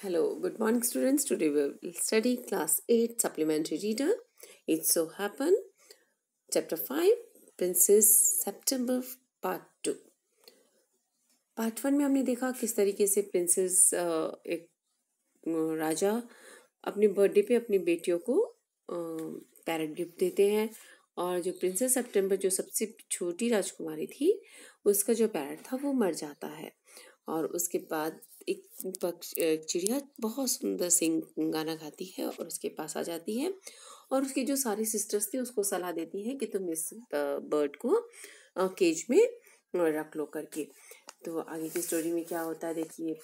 Hello, good morning students. Today we will study class 8 supplementary reader. It so happen chapter 5 Princess September part 2. Part 1 में हमने देखा किस तरीके से princess एक राजा अपने बर्थडे पे अपनी बेटियों को पैरट गिफ्ट देते हैं और जो प्रिंसेस सितंबर जो सबसे छोटी राजकुमारी थी उसका जो पैरट था वो मर जाता है और उसके बाद एक पक्ष चिड़िया बहुत सुंदर सिंग गाना गाती है और उसके पास आ जाती है और उसकी जो सारी सिस्टर्स थी उसको सलाह देती है कि तुम इस बर्ड को केज में रख लो करके तो आगे की स्टोरी में क्या होता है देखिए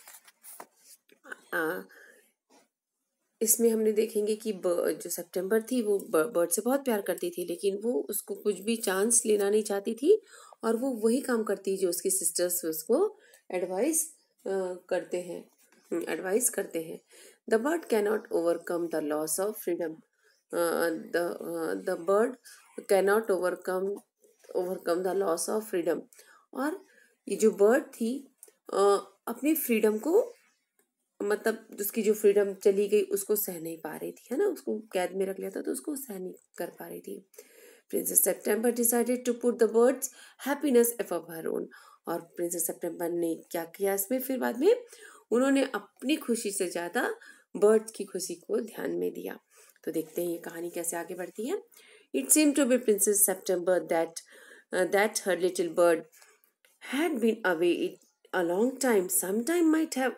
इसमें हमने देखेंगे कि जो सितंबर थी वो बर्ड से बहुत प्यार करती थी लेकिन वो उसको कुछ भी चांस लेना नहीं चाहती थी और वो वही काम करती जो उसकी सिस्टर्स उसको एडवाइस करते हैं एडवाइस हम्म, करते हैं the bird cannot overcome the loss of freedom the bird cannot overcome overcome the loss of freedom और ये जो बर्ड थी uh, अपनी फ्रीडम को मतलब उसकी जो फ्रीडम चली गई उसको सह नहीं पा रही थी है ना उसको कैद में रख लिया था तो उसको सह नहीं कर पा रही थी Princess September decided to put the bird's happiness if of her own और प्रिंसेस सेप्टेम्बर ने क्या किया इसमें फिर बाद में उन्होंने अपनी खुशी से ज़्यादा बर्ड्स की खुशी को ध्यान में दिया तो देखते हैं ये कहानी कैसे आगे बढ़ती है it seem to be Princess September that that her little bird had been away it a long time some time might have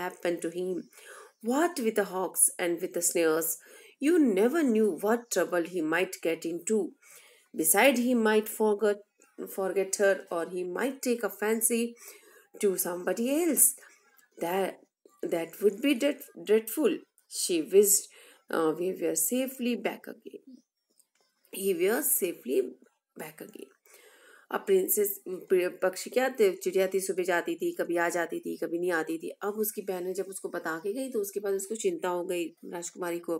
happen to him what with the hawks and with the snares you never knew what trouble he might get in to beside he might forgot forget her or he might take a fancy to somebody else. That that would be dread, dreadful. She wished uh, we were safely back again. He was safely back again. अब Princess पक्षी क्या चिड़िया थी सुबह जाती थी कभी आ जाती थी कभी नहीं आती थी अब उसकी बहन जब उसको बता के गई तो उसके बाद उसको चिंता हो गई राजकुमारी को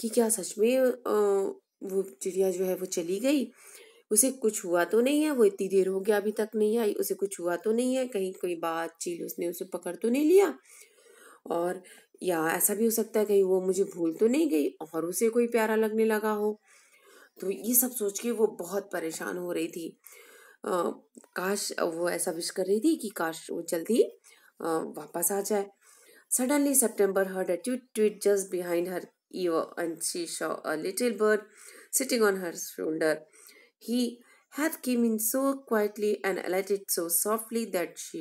कि क्या सच में वो चिड़िया जो है वो चली गई उसे कुछ हुआ तो नहीं है वो इतनी देर हो गया अभी तक नहीं आई उसे कुछ हुआ तो नहीं है कहीं कोई बात चील उसने उसे पकड़ तो नहीं लिया और या ऐसा भी हो सकता है कहीं वो मुझे भूल तो नहीं गई और उसे कोई प्यारा लगने लगा हो तो ये सब सोच के वो बहुत परेशान हो रही थी आ, काश वो ऐसा विश कर रही थी कि काश वो जल्दी वापस आ जाए suddenly September heard a tweet tweet just behind her ear and she saw a little bird sitting on her shoulder He had came in so quietly and alighted so softly that she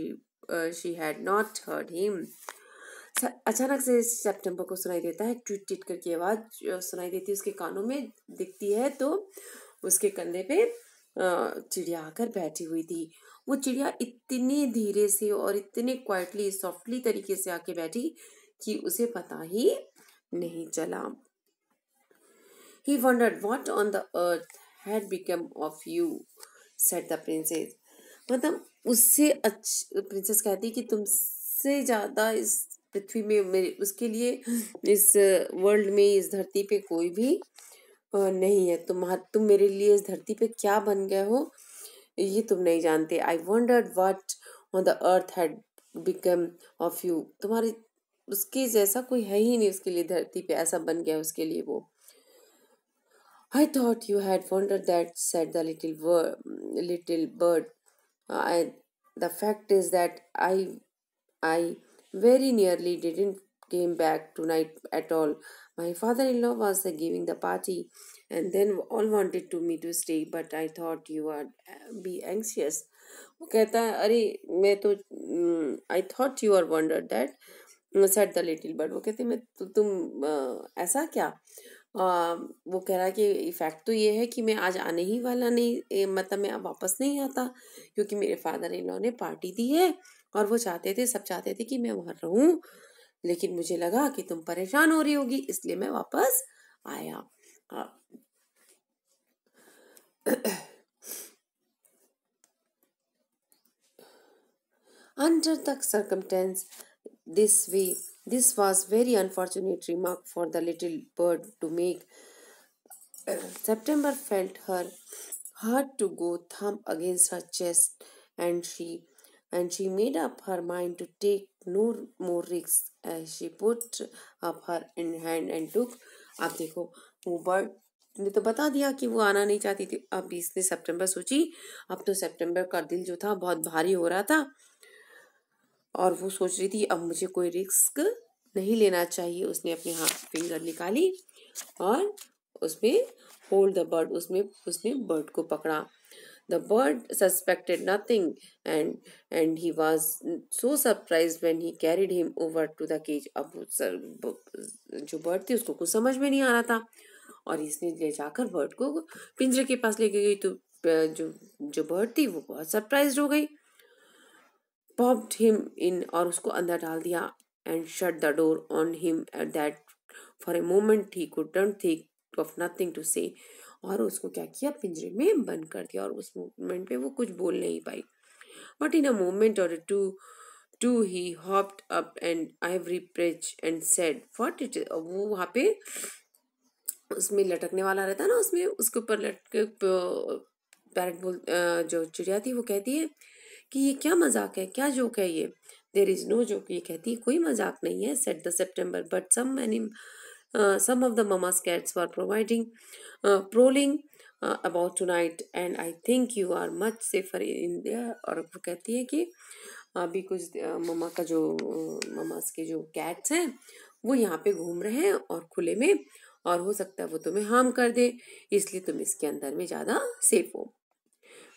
uh, she had not heard him. अचानक से सितंबर को सुनाई देता है tweet tit करके आवाज सुनाई देती है उसके कानों में दिखती है तो उसके कंधे पे चिड़िया आकर बैठी हुई थी वो चिड़िया इतने धीरे से और इतने क्वाइटली सॉफ्टली तरीके से आके बैठी कि उसे पता ही नहीं चला he wondered what on the earth had become of you said the Princess मतलब उससे अच्छ प्रिंसेस कहती कि तुमसे ज़्यादा इस पृथ्वी में मेरे उसके लिए इस वर्ल्ड में इस धरती पे कोई भी नहीं है तुम तुम मेरे लिए इस धरती पे क्या बन गए हो ये तुम नहीं जानते I wondered what on the earth had become of you तुम्हारे उसके जैसा कोई है ही नहीं उसके लिए धरती पे ऐसा बन गया उसके लिए वो I thought you had wondered that, said the little, wor- little bird. Uh, I, the fact is that I, I very nearly didn't came back tonight at all. My father-in-law was giving the party, and then all wanted to me to stay, but I thought you would uh, be anxious. वो कहता है अरे मैं तो I thought you are wonder that said the little bird वो कहते मैं तो तुम ऐसा क्या आ, वो कह रहा कि इफ़ेक्ट तो ये है कि मैं आज आने ही वाला नहीं मतलब मैं अब वापस नहीं आता क्योंकि मेरे फादर इन लॉ ने पार्टी दी है और वो चाहते थे सब चाहते थे कि मैं वहाँ रहूँ लेकिन मुझे लगा कि तुम परेशान हो रही होगी इसलिए मैं वापस आया under the circumstance this This was very unfortunate remark for the little bird to make. September felt her heart to go thump against her chest and she and she made up her mind to take no more risks as she put up her in hand and took आप देखो वो bird ने तो बता दिया कि वो आना नहीं चाहती थी अब इसने सितंबर सोची अब तो सितंबर का दिल जो था बहुत भारी हो रहा था और वो सोच रही थी अब मुझे कोई रिस्क नहीं लेना चाहिए उसने अपने हाथ फिंगर निकाली और उसमें होल्ड द बर्ड उसमें उसने बर्ड को पकड़ा the bird suspected nothing and and he was so surprise when he carried him over to the cage अब सर जो बर्ड थी उसको कुछ समझ में नहीं आ रहा था और इसने ले जाकर बर्ड को पिंजरे के पास लेके गई तो जो जो बर्ड थी वो बहुत सरप्राइज हो गई पॉप्ड हिम इन और उसको अंदर डाल दिया and shut the door on him at that for a moment he could don't think of nothing to say और उसको क्या किया पिंजरे में बंद कर दिया और उस मोमेंट में वो कुछ बोल नहीं पाई but in a moment or two two he hopped up and ivory perch and said what it वो वहाँ पे उसमें लटकने वाला रहता है ना उसमें उसके ऊपर लटक पैरट बोल जो चिड़िया थी वो कहती है कि ये क्या मजाक है क्या जोक है ये देर इज़ नो जोक ये कहती है कोई मजाक नहीं है said the September but some many some of the mama scats for providing prowling about tonight and I think you are much safer in India और वो कहती है कि अभी कुछ ममा का जो ममास के जो कैट्स हैं वो यहाँ पे घूम रहे हैं और खुले में और हो सकता है वो तुम्हें हार्म कर दे इसलिए तुम इसके अंदर में ज़्यादा सेफ हो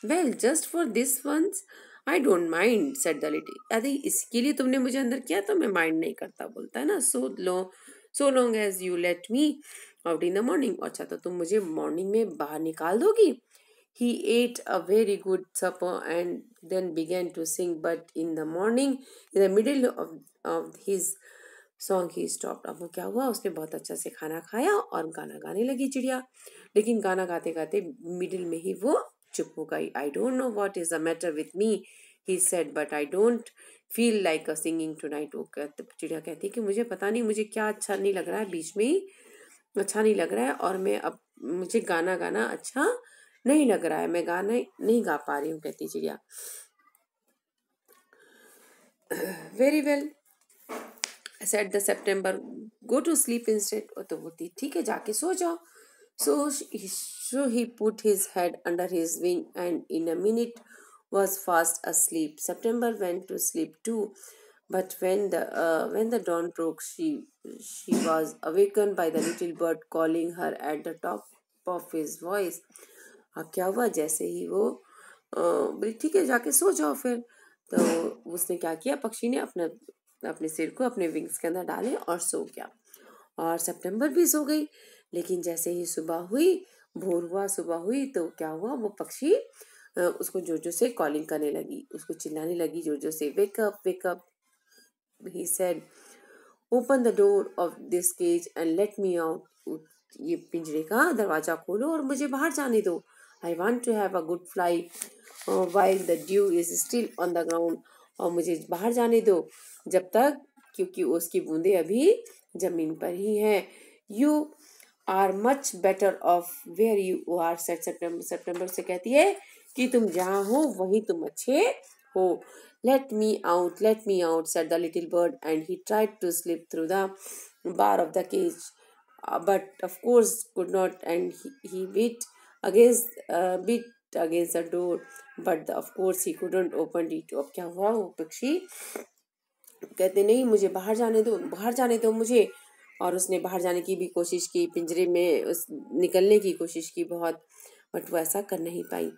well just for this once I don't mind said the lady अरे इसके लिए तुमने मुझे अंदर किया तो मैं माइंड नहीं करता बोलता है ना so low so long as you let me out in the morning अच्छा तो तुम मुझे मॉर्निंग में बाहर निकाल दोगी he ate a very good supper and then began to sing but in the morning in the middle of of his song he stop अब वो क्या हुआ उसने बहुत अच्छा से खाना खाया और गाना गाने लगी चिड़िया लेकिन गाना गाते गाते मिडिल में ही वो चुप हो गई I don't know what is the matter with me he said but I don't feel like a singing tonight वो तो चिड़िया कहती कि मुझे पता नहीं मुझे क्या अच्छा नहीं लग रहा है बीच में ही अच्छा नहीं लग रहा है और मैं अब मुझे गाना गाना अच्छा नहीं लग रहा है मैं गाने नहीं गा पा रही हूँ कहती चिड़िया very well said the September go to sleep instead तो बोलती ठीक है जाके सो जाओ So he, so he put his head under his wing and in a minute was fast asleep. September went to sleep too, but when the uh, when the dawn broke, she she was awakened by the little bird calling her at the top of his voice. अब क्या हुआ जैसे ही वो बोली ठीक है जाके सो जाओ फिर तो उसने क्या किया पक्षी ने अपना अपने सिर को अपने विंग्स के अंदर डाले और सो गया और सितंबर भी सो गई लेकिन जैसे ही सुबह हुई भोर हुआ सुबह हुई तो क्या हुआ वो पक्षी उसको जोजो से कॉलिंग करने लगी उसको चिल्लाने लगी जोजो से wake up wake up he said open the door of this cage and let me out ये पिंजरे का दरवाजा खोलो और मुझे बाहर जाने दो I want to have a good fly while the dew is still on the ground और मुझे बाहर जाने दो जब तक क्योंकि उसकी बूंदे अभी ज़मीन पर ही हैं you are much better off where you are said September September से कहती है कि तुम जहाँ हो वहीं तुम अच्छे हो let me out let me out said the little bird and he tried to slip through the bar of the cage but of course could not and he beat against beat against the door but of course he couldn't open the अब क्या हुआ वो पक्षी कहते नहीं मुझे बाहर जाने दो बाहर जाने दो मुझे और उसने बाहर जाने की भी कोशिश की पिंजरे में उस निकलने की कोशिश की बहुत बट वो ऐसा कर नहीं पाई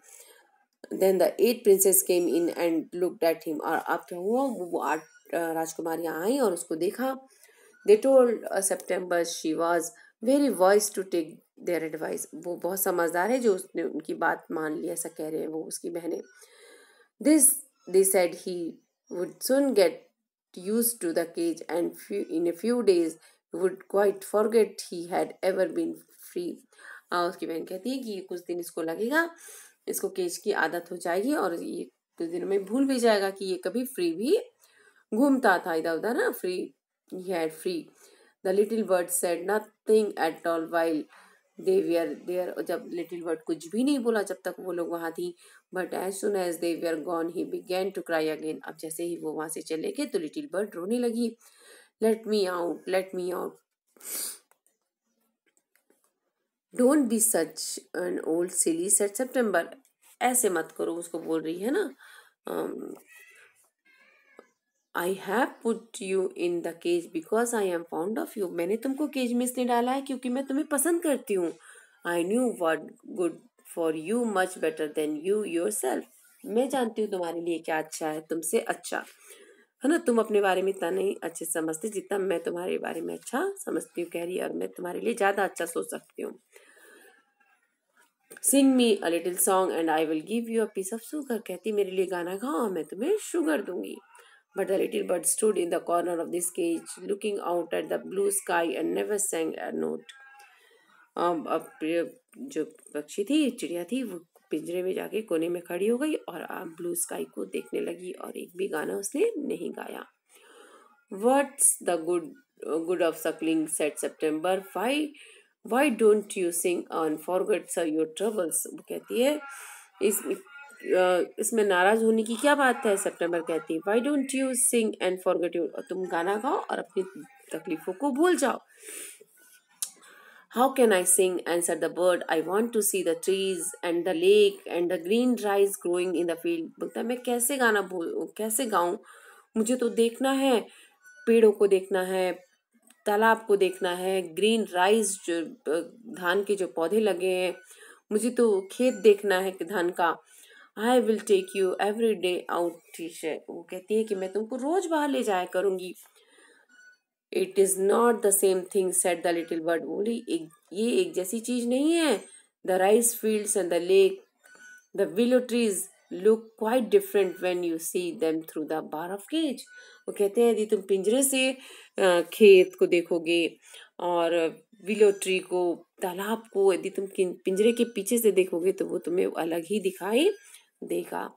then the eight princesses came in and look at him और अब क्या हुआ वो आठ राजकुमारियाँ आई और उसको देखा they told September she was very wise to take their advice वो बहुत समझदार है जो उसने उनकी बात मान ली ऐसा कह रहे हैं वो उसकी बहनें this they said he would soon get used to the cage and in a few days would quite forget he had ever been free उसकी बहन कहती है कि ये कुछ दिन इसको लगेगा इसको केज की आदत हो जाएगी और ये कुछ दिनों में भूल भी जाएगा कि ये कभी फ्री भी घूमता था इधर उधर ना free he had free the little bird said nothing at all while they were were there जब लिटिल बर्ड कुछ भी नहीं बोला जब तक वो लोग वहाँ थी but as soon as they were gone he began to cry again अब जैसे ही वो वहाँ से चले गए तो लिटिल बर्ड रोने लगी let me out let me out don't be such an old silly said September ऐसे मत करो उसको बोल रही है ना I have put you in the cage because I am fond of you मैंने तुमको केज में इसलिए डाला है क्योंकि मैं तुम्हें पसंद करती हूँ I knew what good for you much better than you yourself मैं जानती हूँ तुम्हारे लिए क्या अच्छा है तुमसे अच्छा है ना तुम अपने बारे में इतना नहीं अच्छे समझते जितना मैं तुम्हारे बारे में अच्छा समझती हूँ कह रही और मैं तुम्हारे लिए ज़्यादा अच्छा सोच सकती हूँ sing me a little song and I will give you a piece of sugar कहती मेरे लिए गाना गाओ मैं तुम्हें शुगर दूंगी but the little bird stood in the corner of this cage looking out at the blue sky and never sang a note अब जो पक्षी थी चिड़िया थी वो पिंजरे में जाके कोने में खड़ी हो गई और आप ब्लू स्काई को देखने लगी और एक भी गाना उसने नहीं गाया what's the good good of sulking said September why why don't you sing and forgets your troubles वो कहती है इस इसमें नाराज होने की क्या बात है सेप्टेम्बर कहती है why don't you sing and forget you तुम गाना गाओ और अपनी तकलीफों को भूल जाओ How can I sing? answered the bird. I want to see the trees and the lake and the green rice growing in the field. बोलता है मैं कैसे गाना बोल कैसे गाऊँ मुझे तो देखना है पेड़ों को देखना है तालाब को देखना है ग्रीन राइस जो धान के जो पौधे लगे हैं मुझे तो खेत देखना है धान का I will take you every day out teacher वो कहती है कि मैं तुमको रोज़ बाहर ले जाया करूँगी it is not the same thing said the little bird बोली एक ये एक जैसी चीज नहीं है the rice fields and the lake the willow trees look quite different when you see them through the bar of cage वो कहते हैं यदि तुम पिंजरे से खेत को देखोगे और विलो ट्री को तालाब को यदि तुम पिंजरे के पीछे से देखोगे तो वो तुम्हें अलग ही दिखाई देगा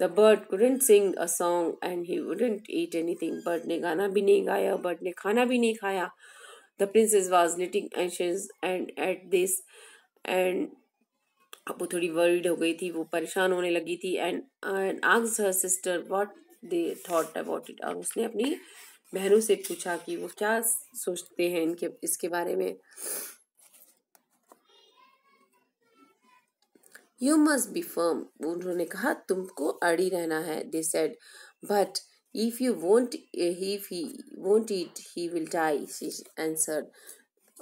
the bird couldn't sing a song and he wouldn't eat anything bird ने गाना भी नहीं गाया बर्ड ने खाना भी नहीं खाया the princess was letting and at this end वो थोड़ी वर्ल्ड हो गई थी वो परेशान होने लगी थी and and asks her sister what they thought about it और उसने अपनी बहनों से पूछा कि वो क्या सोचते हैं इनके इसके बारे में यू मस्ट बी फर्म उन्होंने कहा तुमको अड़ी रहना है they said but if you won't if he won't eat he will die she answer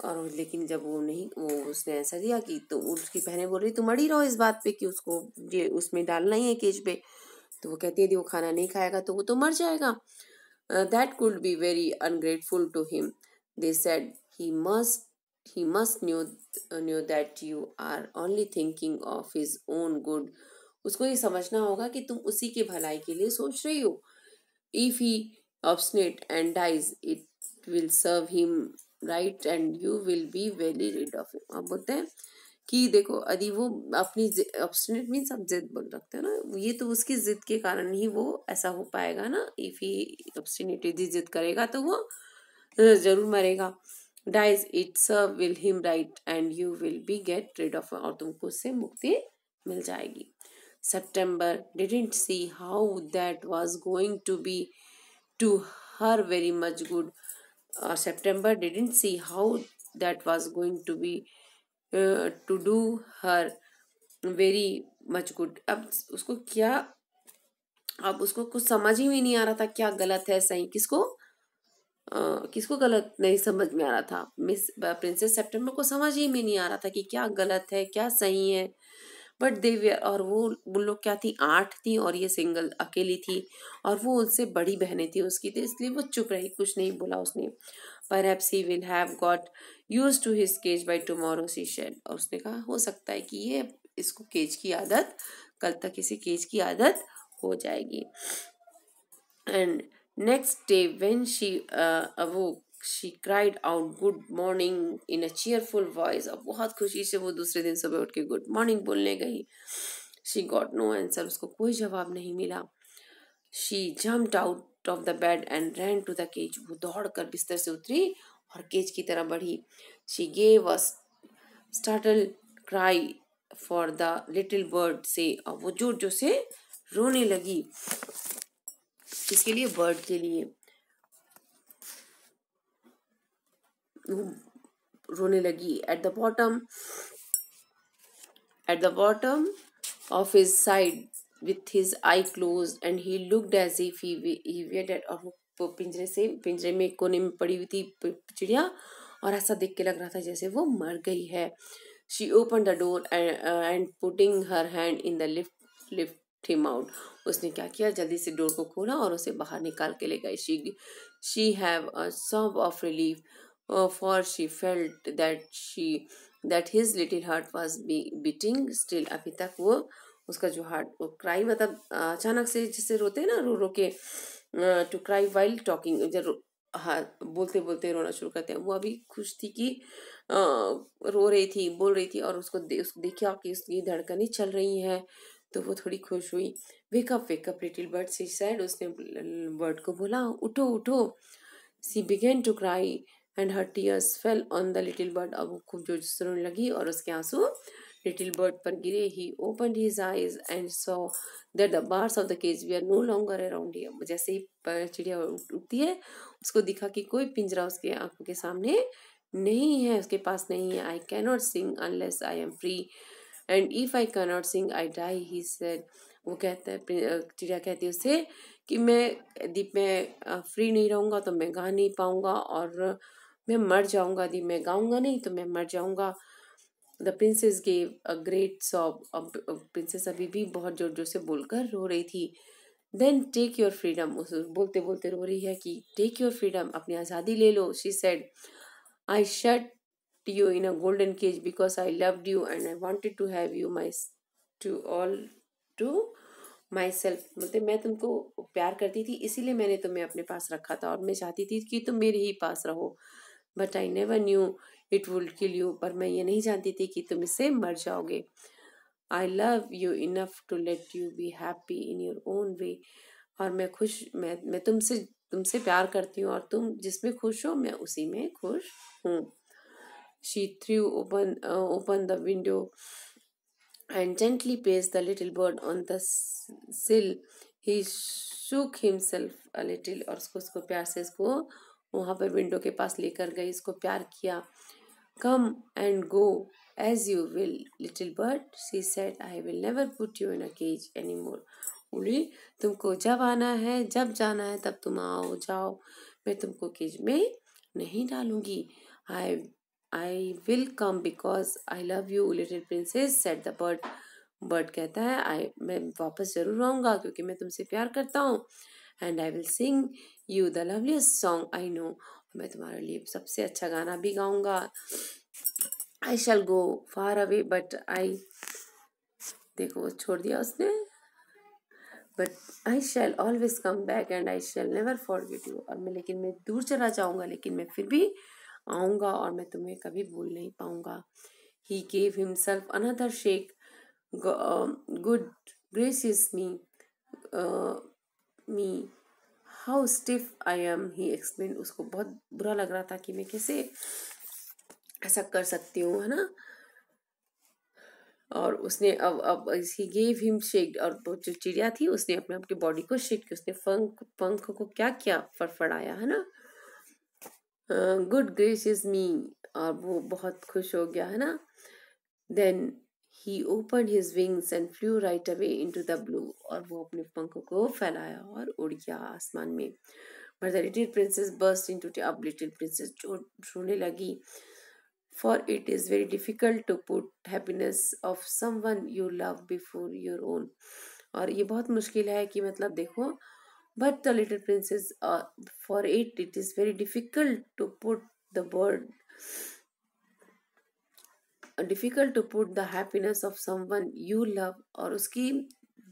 और लेकिन जब वो नहीं वो उसने आंसर दिया कि तो उसकी बहनें बोल रही तुम अड़ी रहो इस बात पे कि उसको ये उसमें डालना ही है केज पे तो वो कहती है यदि वो खाना नहीं खाएगा तो वो तो मर जाएगा that could be very ungrateful to him they said he must he must knew knew that you are only thinking of his own good उसको ये समझना होगा कि तुम उसी की भलाई के लिए सोच रही हो if he obstinate and dies it will serve him right and you will be well rid of him अब बोलते हैं कि देखो यदि वो अपनी ऑब्सनेट मीन्स आप जिद बोल रखते हो ना ये तो उसकी जिद के कारण ही वो ऐसा हो पाएगा ना इफ ही ऑब्सटिनेट यदि जिद करेगा तो वो जरूर मरेगा dies it's will him right and you will be get rid of और तुमको उससे मुक्ति मिल जाएगी September didn't see how that was going to be to her very much good और September didn't see how that was going to be to do her very much good अब उसको क्या अब उसको कुछ समझ ही नहीं आ रहा था क्या गलत है सही किसको किसको गलत नहीं समझ में आ रहा था मिस प्रिंसेस सेप्टेम्बर को समझ ही में नहीं आ रहा था कि क्या गलत है क्या सही है बट देवियर और वो उन लोग क्या थी आठ थी और ये सिंगल अकेली थी और वो उनसे बड़ी बहनें थी उसकी तो इसलिए वो चुप रही कुछ नहीं बोला उसने perhaps he will have got used to his cage by tomorrow she said और उसने कहा हो सकता है कि ये इसको केज की आदत कल तक इसे केज की आदत हो जाएगी and Next day, when she uh, awoke, she cried out good morning in a cheerful voice और बहुत खुशी से वो दूसरे दिन सुबह उठ के गुड मॉर्निंग बोलने गई शी गॉट नो आंसर उसको कोई जवाब नहीं मिला she jumped out of the bed and ran to the cage वो दौड़ कर बिस्तर से उतरी और केज की तरह बढ़ी she gave a startled cry for the little bird से और वो जोर जोर से रोने लगी किसके लिए बर्ड के लिए रोने लगी at the bottom at the bottom of his side with his eye close and he looked as if he waited और वो पिंजरे से पिंजरे में कोने में पड़ी हुई थी चिड़िया और ऐसा देख के लग रहा था जैसे वो मर गई है she open the door and putting her hand in the lift lift out उसने क्या किया जल्दी से डोर को खोला और उसे बाहर निकाल के ले गई she she have a sob of relief for she felt that she that his little heart was be beating still अभी तक वो उसका जो हार्ट वो क्राई मतलब uh, अचानक से जिससे रोते हैं ना रो रो के टू क्राई वाइल्ड टॉकिंग जब हाँ बोलते बोलते रोना शुरू करते हैं वो अभी खुश थी कि आ, uh, रो रही थी बोल रही थी और उसको दे, उसको देखा कि उसकी धड़कनें चल रही हैं तो वो थोड़ी खुश हुई wake up wake up little bird she said उसने बर्ड को बोला उठो उठो she began to cry and her tears fell on the little bird अब वो खूब जोर से लगी और उसके आंसू लिटिल बर्ड पर गिरे he open his eyes and so that the bars of the cage we are no longer around जैसे ही चिड़िया उठती है उसको दिखा कि कोई पिंजरा उसके आंखों के सामने नहीं है उसके पास नहीं है I cannot sing unless I am free and if I can not sing I die he said वो कहता है चिड़िया कहती है उसे कि मैं दीप मैं फ्री नहीं रहूँगा तो मैं गा नहीं पाऊँगा और मैं मर जाऊँगा दीप मैं गाऊँगा नहीं तो मैं मर जाऊँगा the princess gave a great sob अब प्रिंसेस अभी भी बहुत जोर जोर से बोलकर रो रही थी देन टेक योर फ्रीडम उस बोलते बोलते रो रही है कि टेक योर फ्रीडम अपनी आज़ादी ले लो she said I shut you in a golden cage because I loved you and I wanted to have you my to all to myself बोलते मैं तुमको प्यार करती थी इसीलिए मैंने तुम्हें अपने पास रखा था और मैं चाहती थी कि तुम मेरे ही पास रहो but I never knew it would kill you पर मैं ये नहीं जानती थी कि तुम इससे मर जाओगे I love you enough to let you be happy in your own way और मैं खुश मैं मैं तुमसे तुमसे प्यार करती हूँ और तुम जिसमें खुश हो मैं उसी में खुश हूँ She threw open, uh, open the window and gently placed the little bird on the sill. He shook himself a little और उसको उसको प्यार से इसको वहाँ पर विंडो के पास लेकर गई इसको प्यार किया come and go as you will little bird she said I will never put you in a cage any more बोली तुमको जब आना है जब जाना है तब तुम आओ जाओ मैं तुमको केज में नहीं डालूंगी I I will come because I love you little princess said the bird bird कहता है आई मैं वापस जरूर आऊँगा क्योंकि मैं तुमसे प्यार करता हूँ and I will sing you the loveliest song I know मैं तुम्हारे लिए सबसे अच्छा गाना भी गाऊँगा आई शैल गो फार अवे बट आई देखो छोड़ दिया उसने but I shall always come back and I shall never get you और मैं लेकिन मैं दूर चला जाऊँगा लेकिन मैं फिर भी आऊँगा और मैं तुम्हें कभी भूल नहीं पाऊँगा he gave himself another shake good gracious me me how stiff I am he explain उसको बहुत बुरा लग रहा था कि मैं कैसे ऐसा कर सकती हूँ है ना और उसने अब अब ही गेव हिम शेक और वो जो चिड़िया थी उसने अपने आपकी बॉडी को शेक किया उसने पंख पंख को क्या किया फड़फड़ाया है ना गुड इज मी और वो बहुत खुश हो गया है ना then he open his wings and flew right away into the blue और वो अपने पंखों को फैलाया और उड़ गया आसमान में but the little princess burst into अब लिटिल प्रिंसेस ढूंढने लगी for it is very difficult to put happiness of someone you love before your own और ये बहुत मुश्किल है कि मतलब देखो But the little princess, uh, for it, it is very difficult to put the bird, difficult to put the happiness of someone you love और उसकी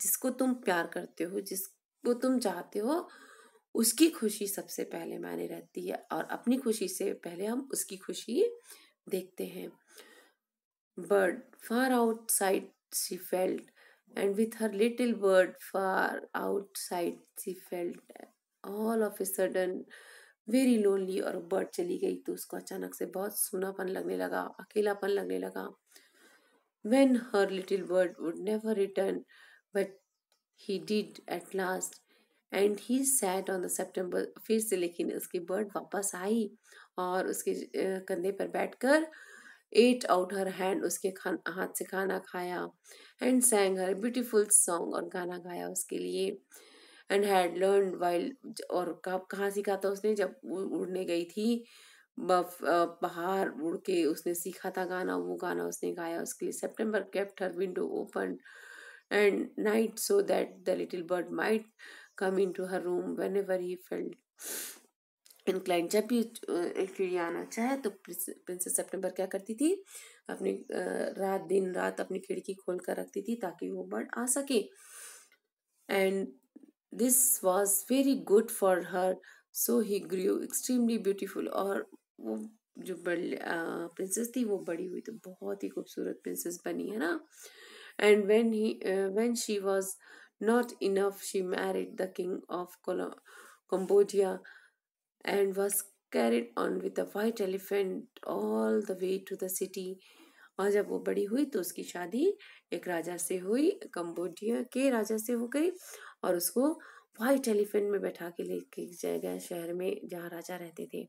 जिसको तुम प्यार करते हो जिसको तुम चाहते हो उसकी खुशी सबसे पहले मायने रहती है और अपनी खुशी से पहले हम उसकी खुशी देखते हैं bird far outside she felt and with her little bird far outside she felt all of a sudden very lonely और बर्ड चली गई तो उसको अचानक से बहुत सुनापन लगने लगा अकेलापन लगने लगा when her little bird would never return but he did at last and he sat on the September फिर से लेकिन उसकी बर्ड वापस आई और उसके कंधे पर बैठ कर एट आउट हर हैंड उसके खान हाथ से खाना खाया and sang her beautiful song और गाना गाया उसके लिए एंड हैड लर्न वाइल और कब कहाँ सीखा था उसने जब उड़ने गई थी पहाड़ उड़ के उसने सीखा था गाना वो गाना उसने गाया उसके लिए September kept her window open and night so that the little bird might come in to her room whenever he felt client जब भी फ्री आना चाहे अच्छा तो प्रिंसेस सितंबर क्या करती थी अपनी रात दिन रात अपनी खिड़की खोल कर रखती थी ताकि वो बर्ड आ सके and this was very good for her so he grieve extremely beautiful और वो जो बड़ी प्रिंसेस थी वो बड़ी हुई तो बहुत ही खूबसूरत प्रिंसेस बनी है ना and when he when she was not enough she married the king of कोलो Cambodia and was carried on with a white elephant all the way to the city और जब वो बड़ी हुई तो उसकी शादी एक राजा से हुई कम्बोडिया के राजा से हो गई और उसको वाइट एलिफेंट में बैठा के लेके जाया गया शहर में जहाँ राजा रहते थे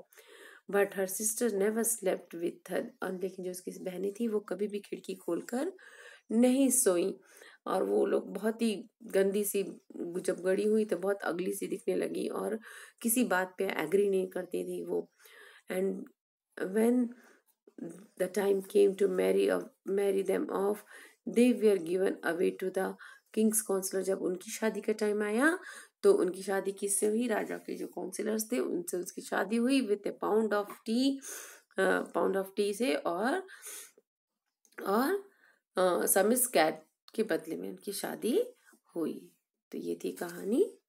but her sister never slept with her लेकिन जो उसकी बहनें थी वो कभी भी खिड़की खोलकर नहीं सोई और वो लोग बहुत ही गंदी सी जब गड़ी हुई तो बहुत अगली सी दिखने लगी और किसी बात पे एग्री नहीं करती थी वो and when the time came to marry marry them off they we are given away to the king's counsellor जब उनकी शादी का टाइम आया तो उनकी शादी किससे हुई राजा के जो काउंसलर्स थे उनसे उसकी शादी हुई with a pound of tea pound of tea से और और समिस uh, कैट के बदले में उनकी शादी हुई तो ये थी कहानी